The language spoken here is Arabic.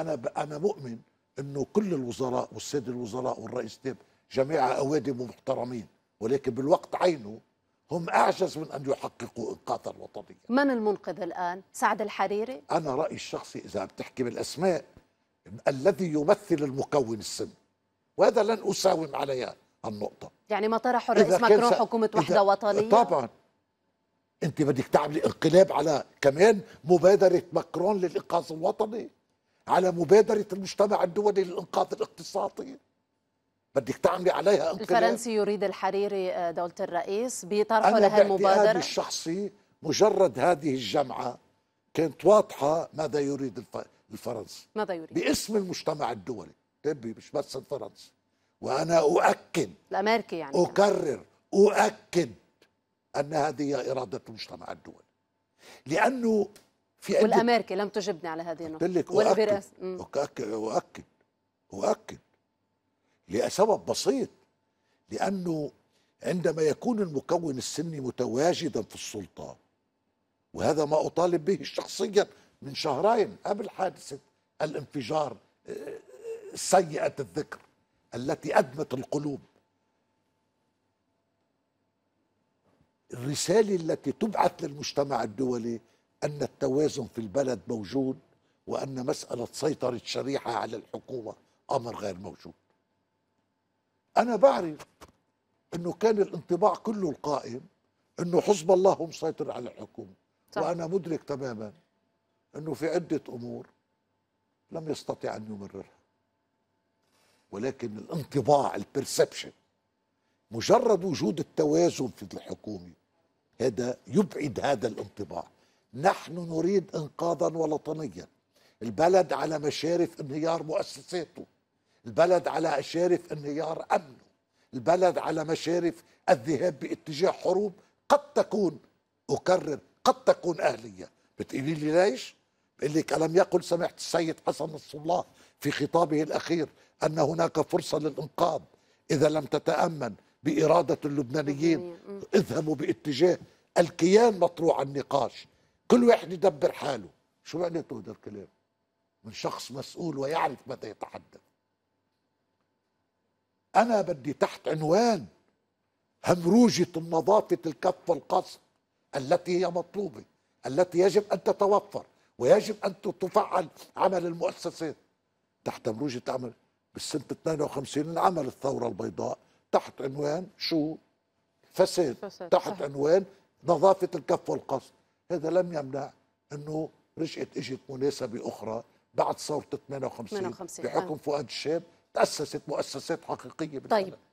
انا انا مؤمن انه كل الوزراء والسيد الوزراء والرئيس تيب جميع اوادم ومحترمين ولكن بالوقت عينه هم اعجز من ان يحققوا انقاذ الوطنيه من المنقذ الان سعد الحريري انا رايي الشخصي اذا بتحكي بالاسماء الذي يمثل المكون السن وهذا لن اساوم عليها النقطة يعني ما طرحه الرئيس ماكرون حكومة وحدة وطنية طبعا انت بدك تعملي انقلاب على كمان مبادرة ماكرون للإنقاذ الوطني على مبادرة المجتمع الدولي للإنقاذ الاقتصادي بدك تعملي عليها انقلاب الفرنسي يريد الحريري آه، دولة الرئيس بطرحه لها المبادرة أنا الشخصي مجرد هذه الجمعة كانت واضحة ماذا يريد الفرنسي ماذا يريد باسم المجتمع الدولي تبي مش بس الفرنسي وأنا أؤكد الأمريكي يعني أكرر أؤكد أن هذه هي إرادة المجتمع الدولي لأنه في والامريكي لم تجبني على هذه النقطه لك وأكد, وأكد, واكد واكد لسبب بسيط لانه عندما يكون المكون السني متواجدا في السلطه وهذا ما اطالب به شخصيا من شهرين قبل حادثه الانفجار آه، آه، سيئه الذكر التي ادمت القلوب الرساله التي تبعث للمجتمع الدولي أن التوازن في البلد موجود وأن مسألة سيطرة شريحة على الحكومة أمر غير موجود أنا بعرف أنه كان الانطباع كله القائم أنه حزب الله هو مسيطر على الحكومة صح. وأنا مدرك تماما أنه في عدة أمور لم يستطيع أن يمررها ولكن الانطباع البرسبشن مجرد وجود التوازن في الحكومة هذا يبعد هذا الانطباع نحن نريد انقاذا وطنيا البلد على مشارف انهيار مؤسساته البلد على مشارف انهيار امنه البلد على مشارف الذهاب باتجاه حروب قد تكون اكرر قد تكون اهليه بتقولي لي ليش بقول لك الم يقل سمعت السيد حسن نصر الله في خطابه الاخير ان هناك فرصه للانقاذ اذا لم تتامن باراده اللبنانيين اذهبوا باتجاه الكيان مطروح النقاش كل واحد يدبر حاله شو معناته هذا الكلام من شخص مسؤول ويعرف متى يتحدث انا بدي تحت عنوان همروجة نظافة الكف والقصد التي هي مطلوبة التي يجب أن تتوفر ويجب أن تفعل عمل المؤسسات تحت همروجة عمل بالسنة 52 انعمل الثورة البيضاء تحت عنوان شو فساد, فساد. تحت عنوان نظافة الكف والقصد هذا لم يمنع أنه رجعت اجت مناسبة أخرى بعد ثورة 58, 58 بحكم آه. فؤاد الشاب تأسست مؤسسات حقيقية بالبلد. طيب